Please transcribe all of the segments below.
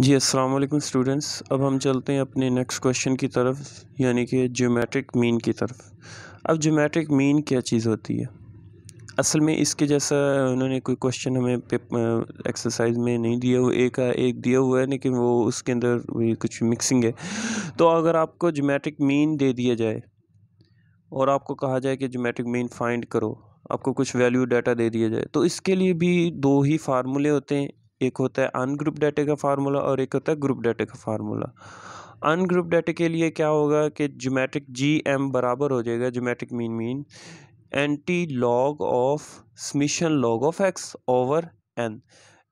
जी अस्सलाम वालेकुम स्टूडेंट्स अब हम चलते हैं अपने नेक्स्ट क्वेश्चन की तरफ यानी कि ज्योमेट्रिक मीन की तरफ अब ज्योमेट्रिक मीन क्या चीज़ होती है असल में इसके जैसा उन्होंने कोई क्वेश्चन हमें एक्सरसाइज में नहीं दिया हुआ एक एक दिया हुआ है लेकिन वो उसके अंदर कुछ मिक्सिंग है तो अगर आपको जोमेट्रिक मीन दे दिया जाए और आपको कहा जाए कि जोमेट्रिक मीन फाइंड करो आपको कुछ वैल्यू डाटा दे दिया जाए तो इसके लिए भी दो ही फार्मूले होते हैं एक होता है अनग्रुप डाटे का फार्मूला और एक होता है ग्रुप डाटे का फार्मूला अनग्रुप डाटे के लिए क्या होगा कि जोमेट्रिक जी एम बराबर हो जाएगा geometric mean mean anti log of summation log of x over N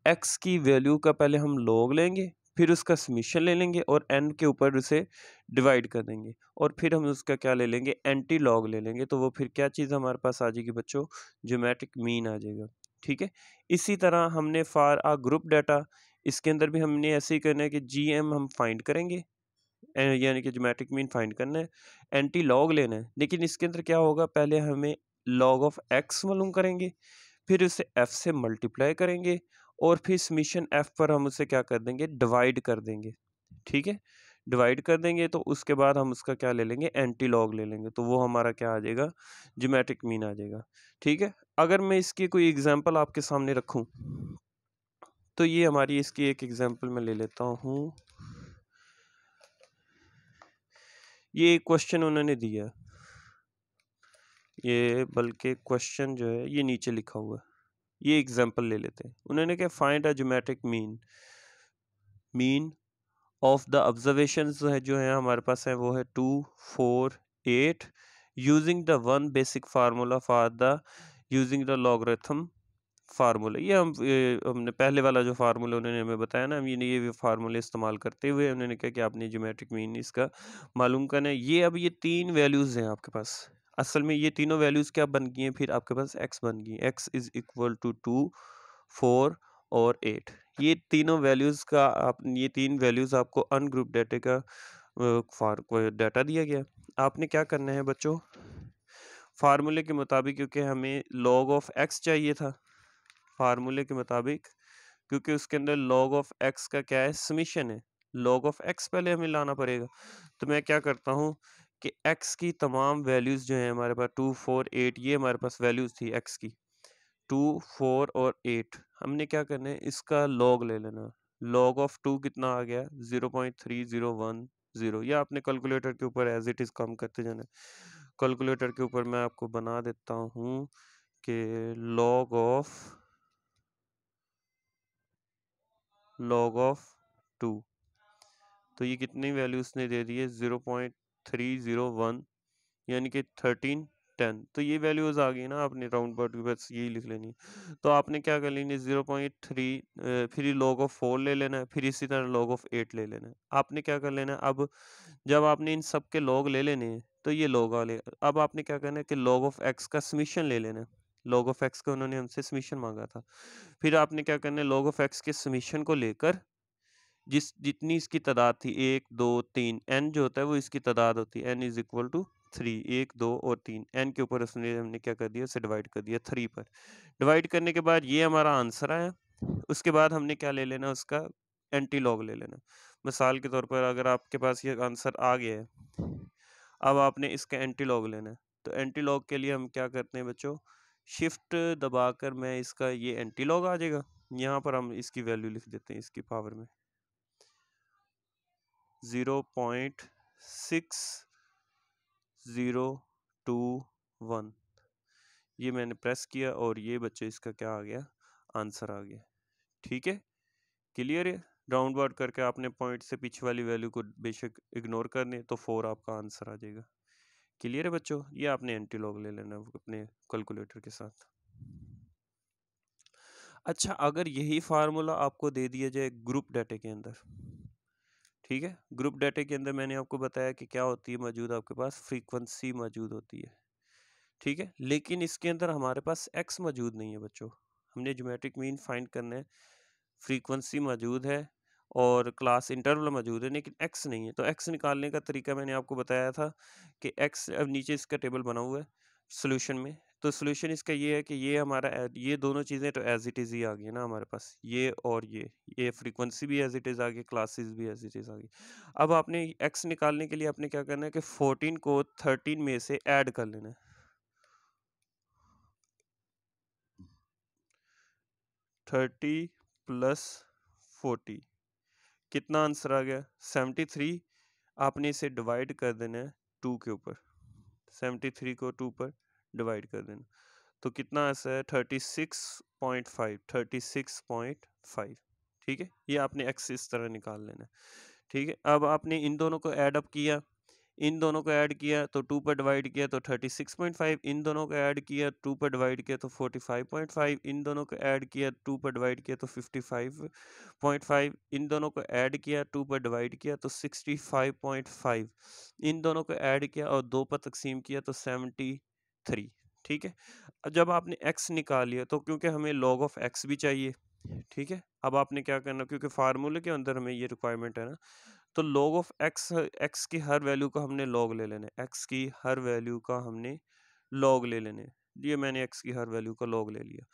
X की वैल्यू का पहले हम लॉग लेंगे फिर उसका समीशन ले लेंगे और एन के ऊपर उसे डिवाइड कर देंगे और फिर हम उसका क्या ले लेंगे एंटी लॉग ले लेंगे तो वो फिर क्या चीज़ हमारे पास आ जाएगी बच्चों जोमेट्रिक मीन आ जाएगा ठीक है इसी तरह हमने फार आ ग्रुप डाटा इसके अंदर भी हमने ऐसे ही करना है कि जी एम हम फाइंड करेंगे यानी कि जोमेट्रिक मीन फाइंड करना है एंटी लॉग लेना है लेकिन इसके अंदर क्या होगा पहले हमें लॉग ऑफ एक्स मालूम करेंगे फिर उसे एफ़ से मल्टीप्लाई करेंगे और फिर इस मिशन एफ़ पर हम उसे क्या कर देंगे डिवाइड कर देंगे ठीक है डिवाइड कर देंगे तो उसके बाद हम उसका क्या ले लेंगे एंटी लॉग ले लेंगे तो वो हमारा क्या आ जाएगा जोमेट्रिक मीन आ जाएगा ठीक है अगर मैं इसकी कोई एग्जाम्पल आपके सामने रखूँ तो ये हमारी इसकी एक एग्जाम्पल मैं ले लेता हूँ ये एक क्वेश्चन उन्होंने दिया ये बल्कि क्वेश्चन जो है ये नीचे लिखा हुआ है ये एग्जाम्पल ले लेते हैं उन्होंने क्या find a geometric mean mean of the observation है जो है हमारे पास है वो है two four eight using the one basic formula for the using the logarithm formula ये हम ये हमने पहले वाला जो फार्मूला उन्होंने हमें बताया ना हम ये ये फार्मूले इस्तेमाल करते हुए उन्होंने कहा कि आपने जोमेट्रिक मीन इसका मालूम करना है ये अब ये तीन वैल्यूज़ हैं आपके पास असल में ये तीनों वैल्यूज़ क्या बन गई हैं फिर आपके पास एक्स बन गई X is equal to two four और एट ये तीनों वैल्यूज़ का आप ये तीन वैल्यूज़ आपको अनग्रुप डाटे का फार डाटा दिया गया आपने क्या करना है बच्चों फार्मूले के मुताबिक क्योंकि हमें लॉग ऑफ एक्स चाहिए था फार्मूले के मुताबिक क्योंकि उसके अंदर लॉग ऑफ एक्स का क्या है समीशन है लॉग ऑफ एक्स पहले हमें लाना पड़ेगा तो मैं क्या करता हूँ कि एक्स की तमाम वैल्यूज़ जो हैं हमारे पास टू फोर एट ये हमारे पास वैल्यूज़ थी एक्स की टू फोर और एट हमने क्या करना है इसका लॉग ले लेना लॉग ऑफ टू कितना आ गया zero point three zero one zero या आपने कैलकुलेटर के ऊपर एज इट इज़ कम करते जाना कैलकुलेटर के ऊपर मैं आपको बना देता हूँ कि log of log of two तो ये कितनी वैल्यू उसने दे दी है zero point three zero one यानी कि थर्टीन टेन तो ये वैल्यूज आ गई ना आपने राउंड बर्ड की बस यही लिख लेनी तो आपने क्या कर लेनी जीरो पॉइंट थ्री फिर लॉग ऑफ फोर ले लेना है फिर इसी तरह लॉग ऑफ एट ले लेना है आपने क्या कर लेना अब जब आपने इन सब के लॉग ले लेने हैं तो ये लॉग वाले अब आपने क्या करना है कि लॉग ऑफ एक्स का समीशन ले लेना है लॉग ऑफ एक्स का उन्होंने हमसे समीशन मांगा था फिर आपने क्या करना है लॉग ऑफ एक्स के समीशन को लेकर जिस जितनी इसकी तादाद थी एक दो तीन एन जो होता है वो इसकी तादाद होती है N is equal to three एक दो और तीन एन के ऊपर उसने हमने क्या कर दिया उसे डिवाइड कर दिया थ्री पर डिवाइड करने के बाद ये हमारा आंसर आया उसके बाद हमने क्या ले लेना उसका एंटी लॉग ले लेना मिसाल के तौर पर अगर आपके पास ये आंसर आ गया है अब आपने इसका एंटी लॉग लेना है तो एंटी लॉग के लिए हम क्या करते हैं बच्चों शिफ्ट दबाकर मैं इसका ये एंटी लॉग आ जाएगा यहाँ पर हम इसकी वैल्यू लिख देते हैं इसकी पावर में zero point six zero two one ये मैंने प्रेस किया और ये बच्चे इसका क्या आ गया आंसर आ गया ठीक है क्लियर है राउंड वर्ड करके आपने पॉइंट से पीछे वाली वैल्यू को बेशक इग्नोर कर तो फोर आपका आंसर आ जाएगा क्लियर है बच्चों ये आपने एंटी लॉग ले लेना अपने कैलकुलेटर के साथ अच्छा अगर यही फार्मूला आपको दे दिया जाए ग्रुप डाटे के अंदर ठीक है ग्रुप डाटा के अंदर मैंने आपको बताया कि क्या होती है मौजूद आपके पास फ्रीक्वेंसी मौजूद होती है ठीक है लेकिन इसके अंदर हमारे पास एक्स मौजूद नहीं है बच्चों हमने जोमेट्रिक मीन फाइंड करना है फ्रीक्वेंसी मौजूद है और क्लास इंटरवल मौजूद है लेकिन एक्स नहीं है तो एक्स निकालने का तरीका मैंने आपको बताया था कि एक्स अब नीचे इसका टेबल बना हुआ है सोल्यूशन में तो सोल्यूशन इसका ये है कि ये हमारा ये दोनों चीज़ें तो एज इट इज़ ही आ गई ना हमारे पास ये और ये ये फ्रीक्वेंसी भी एज इट इज़ आ गई क्लासेस भी एज इट इज़ आ गई अब आपने एक्स निकालने के लिए आपने क्या करना है कि फोर्टीन को थर्टीन में से ऐड कर लेना है थर्टी प्लस फोर्टी कितना आंसर आ गया सेवेंटी थ्री आपने इसे डिवाइड कर देना है टू के ऊपर सेवेंटी थ्री को टू पर डिवाइड कर देना तो कितना ऐसा है thirty six point five thirty six point five ठीक है ये आपने एक्स इस तरह निकाल लेना ठीक है अब आपने इन दोनों को ऐड अप किया इन दोनों को ऐड किया तो टू पर डिवाइड किया तो थर्टी सिक्स पॉइंट फाइव इन दोनों को ऐड किया टू पर डिवाइड किया तो फोर्टी फाइव पॉइंट फाइव इन दोनों को ऐड किया टू पर डिवाइड किया तो फिफ्टी फाइव पॉइंट फाइव इन दोनों को ऐड किया टू पर डिवाइड किया तो सिक्सटी फाइव पॉइंट फाइव इन दोनों को ऐड किया और दो पर तकसीम किया तो सेवेंटी थ्री ठीक है अब जब आपने एक्स निकाल लिया तो क्योंकि हमें लॉग ऑफ एक्स भी चाहिए ठीक है अब आपने क्या करना क्योंकि फार्मूले के अंदर हमें ये रिक्वायरमेंट है ना तो लॉग ऑफ एक्स एक्स की हर वैल्यू का हमने लॉग ले लेना है एक्स की हर वैल्यू का हमने लॉग ले लेने ये मैंने एक्स की हर वैल्यू का लॉग ले लिया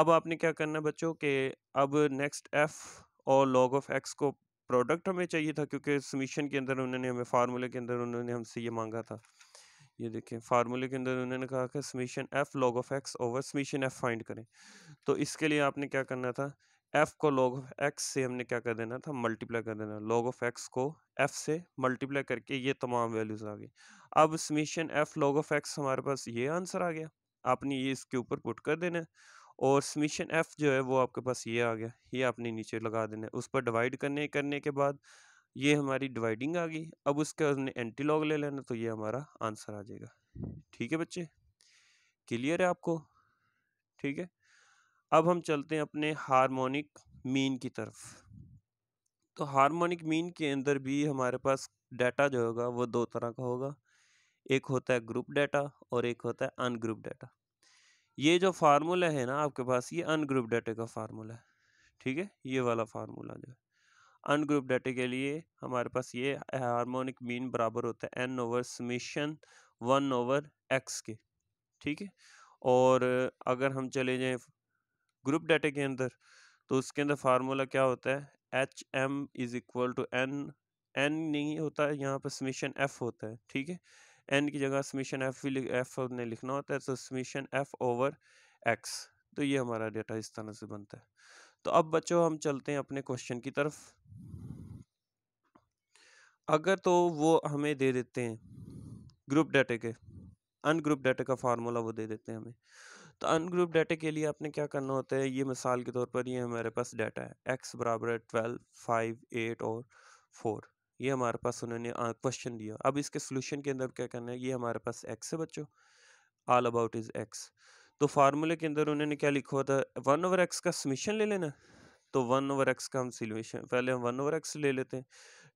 अब आपने क्या करना है बच्चों के अब नेक्स्ट एफ और लॉग ऑफ एक्स को प्रोडक्ट हमें चाहिए था क्योंकि समीशन के अंदर उन्होंने हमें फार्मूले के अंदर उन्होंने हमसे ये मांगा था ये देखें फार्मूले के अंदर उन्होंने कहा कि summation F log of x over summation F find करें तो इसके लिए आपने क्या करना था एफ़ को लॉग ऑफ एक्स से हमने क्या कर देना था मल्टीप्लाई कर देना लॉग ऑफ एक्स को एफ़ से मल्टीप्लाई करके ये तमाम वैल्यूज़ आ गई अब summation F log of x हमारे पास ये आंसर आ गया आपने ये इसके ऊपर पुट कर देना है और समीशन एफ़ जो है वो आपके पास ये आ गया ये आपने नीचे लगा देना है उस पर डिवाइड करने करने के बाद ये हमारी डिवाइडिंग आ गई अब उसके उसने लॉग ले लेना तो ये हमारा आंसर आ जाएगा ठीक है बच्चे क्लियर है आपको ठीक है अब हम चलते हैं अपने हार्मोनिक मीन की तरफ तो हार्मोनिक मीन के अंदर भी हमारे पास डाटा जो होगा वो दो तरह का होगा एक होता है ग्रुप डाटा और एक होता है अनग्रुप डाटा ये जो फार्मूला है ना आपके पास ये अनग्रुप डाटा का फार्मूला है ठीक है ये वाला फार्मूला जो है अनग्रुप डाटे के लिए हमारे पास ये हार्मोनिक मीन बराबर होता है N over summation one over x के ठीक है और अगर हम चले जाएँ ग्रुप डाटे के अंदर तो उसके अंदर फार्मूला क्या होता है H M is equal to N N नहीं होता है यहाँ पर समीशन एफ होता है ठीक है एन की जगह समीशन एफ भी एफ ने लिखना होता है तो समिशन एफ ओवर एक्स तो ये हमारा डेटा इस तरह से बनता है तो अब बच्चों हम चलते हैं अपने क्वेश्चन की तरफ अगर तो वो हमें दे देते हैं ग्रुप डाटे के अनग्रुप डाटे का फार्मूला वो दे देते हैं हमें तो अनग्रुप डाटे के लिए आपने क्या करना होता है ये मिसाल के तौर पर ये हमारे पास डाटा है एक्स बराबर है ट्वेल्व फाइव एट और फोर ये हमारे पास उन्होंने क्वेश्चन दिया अब इसके सोल्यूशन के अंदर क्या करना है ये हमारे पास एक्स है बच्चों ऑल अबाउट इज़ एक्स तो फार्मूले के अंदर उन्होंने क्या लिखा था वन ओवर एक्स का समीशन ले लेना तो वन ओवर एक्स का हम सिलेशन पहले हम वन ओवर एक्स ले लेते हैं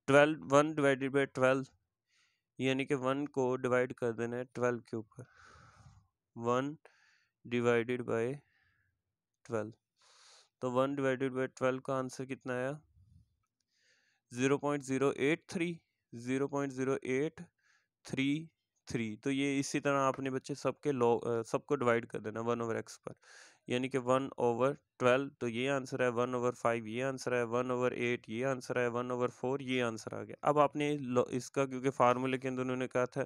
twelve one divided by twelve यानी कि वन को डिवाइड कर देना है ट्वेल्व के ऊपर वन डिवाइडेड बाई ट्वेल्व तो वन डिवाइडेड बाई ट्वेल्व का आंसर कितना आया zero point zero eight three zero point zero eight three three तो ये इसी तरह आपने बच्चे सबके लॉ सबको डिवाइड कर देना वन ओवर एक्स पर यानी कि वन ओवर ट्वेल्व तो ये आंसर है वन ओवर फाइव ये आंसर है वन ओवर एट ये आंसर है वन ओवर फोर ये आंसर आ गया अब आपने इसका क्योंकि फार्मूले के अंदर उन्होंने कहा था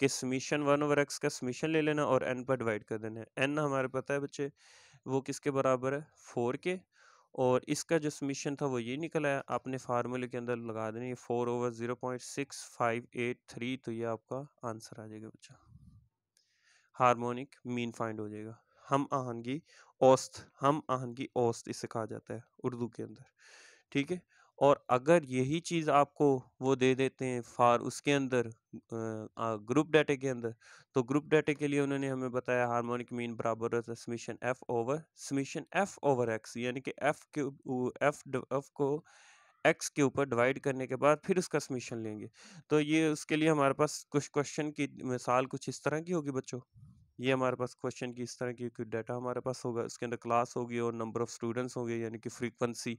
कि समीशन वन ओवर एक्स का समीशन ले लेना और एन पर डिवाइड कर देना है एन हमारे पता है बच्चे वो किसके बराबर है फोर के और इसका जो समीशन था वो ये निकला है आपने फार्मूले के अंदर लगा देने ये four over zero point six five eight three तो ये आपका आंसर आ जाएगा बच्चा हार्मोनिक मीन फाइंड हो जाएगा हम आहंगी औस्त हम आहंगी औस्त इसे कहा जाता है उर्दू के अंदर ठीक है और अगर यही चीज़ आपको वो दे देते हैं फार उसके अंदर ग्रुप डाटे के अंदर तो ग्रुप डाटे के लिए उन्होंने हमें बताया हार्मोनिक मीन बराबर होता है summation F over summation F over x यानी कि एफ के एफ एफ को एक्स के ऊपर डिवाइड करने के बाद फिर उसका समीशन लेंगे तो ये उसके लिए हमारे पास कुछ क्वेश्चन की मिसाल कुछ इस तरह की होगी बच्चों ये हमारे पास क्वेश्चन की इस तरह की कोई डाटा हमारे पास होगा उसके अंदर क्लास होगी और नंबर ऑफ़ स्टूडेंट्स होंगे यानी कि फ्रीक्वेंसी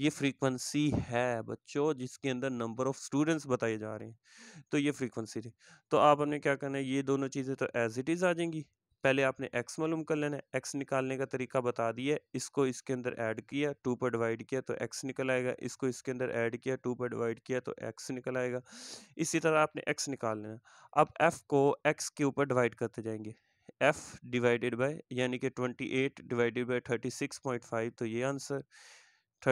ये फ्रीक्वेंसी है बच्चों जिसके अंदर नंबर ऑफ़ स्टूडेंट्स बताए जा रहे हैं तो ये फ्रीक्वेंसी थी तो आप हमने क्या करना है ये दोनों चीज़ें तो एज इट इज़ आ जाएंगी पहले आपने एक्स मालूम कर लेना है एक्स निकालने का तरीका बता दिया इसको इसके अंदर ऐड किया टू पर डिवाइड किया तो एक्स निकल आएगा इसको इसके अंदर ऐड किया टू पर डिवाइड किया तो एक्स निकल आएगा इसी तरह आपने एक्स निकाल लेना अब एफ़ को एक्स के ऊपर डिवाइड करते जाएंगे एफ डिवाइडेड बाय यानी कि 28 डिवाइडेड बाय 36.5 तो ये आंसर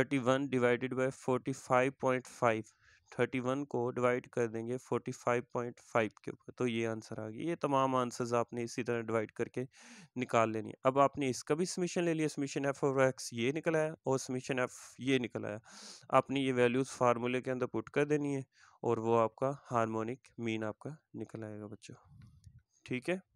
31 डिवाइडेड बाय 45.5 31 को डिवाइड कर देंगे 45.5 के ऊपर तो ये आंसर आ गया ये तमाम आंसर्स आपने इसी तरह डिवाइड करके निकाल लेनी है अब आपने इसका भी समीशन ले लिया समीशन एफ और एक्स ये निकल आया और समीशन एफ ये निकल आया आपने ये वैल्यूज़ फार्मूले के अंदर पुट कर देनी है और वो आपका हारमोनिक मीन आपका निकल आएगा बच्चों ठीक है